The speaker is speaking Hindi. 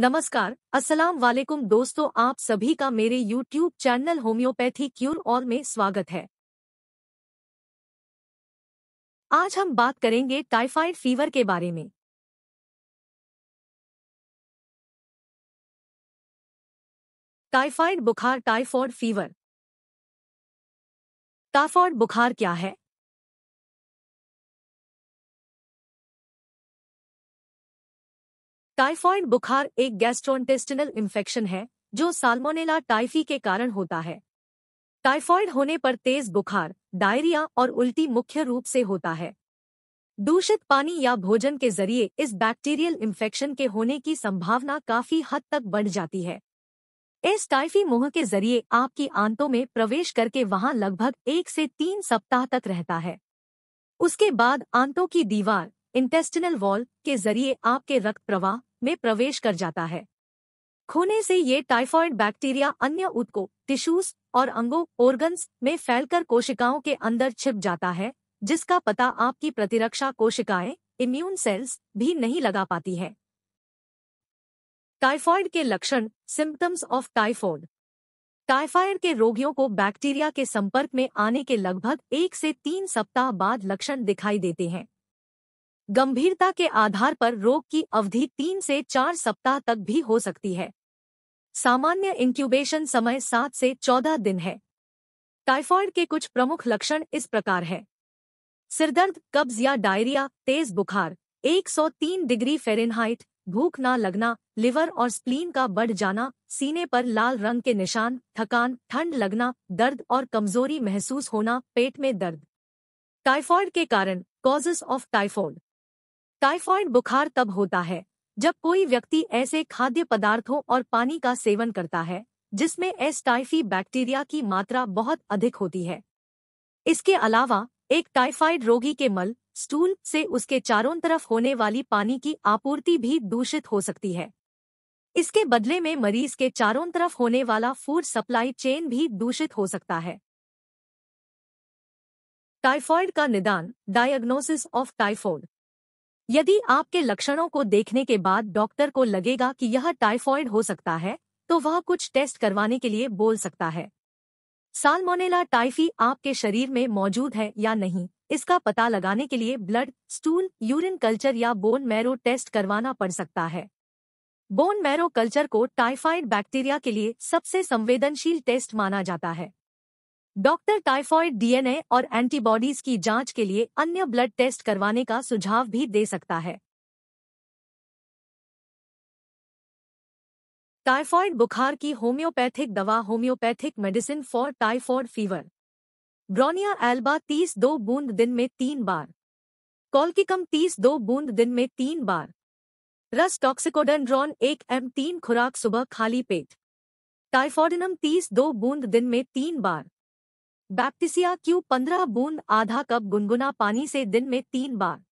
नमस्कार अस्सलाम वालेकुम दोस्तों आप सभी का मेरे यूट्यूब चैनल होम्योपैथी क्यूर और में स्वागत है आज हम बात करेंगे टाइफाइड फीवर के बारे में टाइफाइड बुखार टाइफॉइड फीवर टाइफॉइड बुखार क्या है टाइफॉइड बुखार एक गैस्ट्रोइंटेस्टिनल इन्फेक्शन है जो साल्मोनेला टाइफी के कारण होता है टाइफॉइड होने पर तेज बुखार डायरिया और उल्टी मुख्य रूप से होता है दूषित पानी या भोजन के जरिए इस बैक्टीरियल इन्फेक्शन के होने की संभावना काफी हद तक बढ़ जाती है इस टाइफी मुंह के जरिए आपकी आंतों में प्रवेश करके वहां लगभग एक से तीन सप्ताह तक रहता है उसके बाद आंतों की दीवार इंटेस्टिनल वॉल के जरिए आपके रक्त प्रवाह में प्रवेश कर जाता है खोने से ये टाइफॉइड बैक्टीरिया अन्य उत्को टिश्यूज और अंगों ऑर्गन्स में फैलकर कोशिकाओं के अंदर छिप जाता है जिसका पता आपकी प्रतिरक्षा कोशिकाएं इम्यून सेल्स भी नहीं लगा पाती है टाइफॉइड के लक्षण सिम्टम्स ऑफ टाइफॉइड टाइफाइड के रोगियों को बैक्टीरिया के संपर्क में आने के लगभग एक से तीन सप्ताह बाद लक्षण दिखाई देते हैं गंभीरता के आधार पर रोग की अवधि तीन से चार सप्ताह तक भी हो सकती है सामान्य इंक्यूबेशन समय सात से चौदह दिन है टाइफॉइड के कुछ प्रमुख लक्षण इस प्रकार है सिरदर्द कब्ज या डायरिया तेज बुखार 103 डिग्री फ़ारेनहाइट भूख ना लगना लिवर और स्प्लीन का बढ़ जाना सीने पर लाल रंग के निशान थकान ठंड लगना दर्द और कमजोरी महसूस होना पेट में दर्द टाइफॉइड के कारण कॉजेस ऑफ टाइफॉइड टाइफॉइड बुखार तब होता है जब कोई व्यक्ति ऐसे खाद्य पदार्थों और पानी का सेवन करता है जिसमें एस टाइफी बैक्टीरिया की मात्रा बहुत अधिक होती है इसके अलावा एक टाइफाइड रोगी के मल स्टूल से उसके चारों तरफ होने वाली पानी की आपूर्ति भी दूषित हो सकती है इसके बदले में मरीज के चारों तरफ होने वाला फूड सप्लाई चेन भी दूषित हो सकता है टाइफॉइड का निदान डायग्नोसिस ऑफ टाइफॉइड यदि आपके लक्षणों को देखने के बाद डॉक्टर को लगेगा कि यह टाइफॉइड हो सकता है तो वह कुछ टेस्ट करवाने के लिए बोल सकता है साल्मोनेला टाइफी आपके शरीर में मौजूद है या नहीं इसका पता लगाने के लिए ब्लड स्टूल यूरिन कल्चर या बोन मैरो टेस्ट करवाना पड़ सकता है बोन मैरो कल्चर को टाइफाइड बैक्टीरिया के लिए सबसे संवेदनशील टेस्ट माना जाता है डॉक्टर टाइफॉइड डीएनए और एंटीबॉडीज की जांच के लिए अन्य ब्लड टेस्ट करवाने का सुझाव भी दे सकता है टाइफॉइड बुखार की होम्योपैथिक दवा homeopathic medicine for typhoid fever bryonia alba तीस दो बूंद दिन में तीन बार कॉल्किकम तीस दो बूंद दिन में तीन बार रस टॉक्सिकोडेंड्रॉन एक एम तीन खुराक सुबह खाली पेट टाइफॉडिनम तीस दो बूंद दिन में तीन बार बैक्टीसिया क्यू पंद्रह बूंद आधा कप गुनगुना पानी से दिन में तीन बार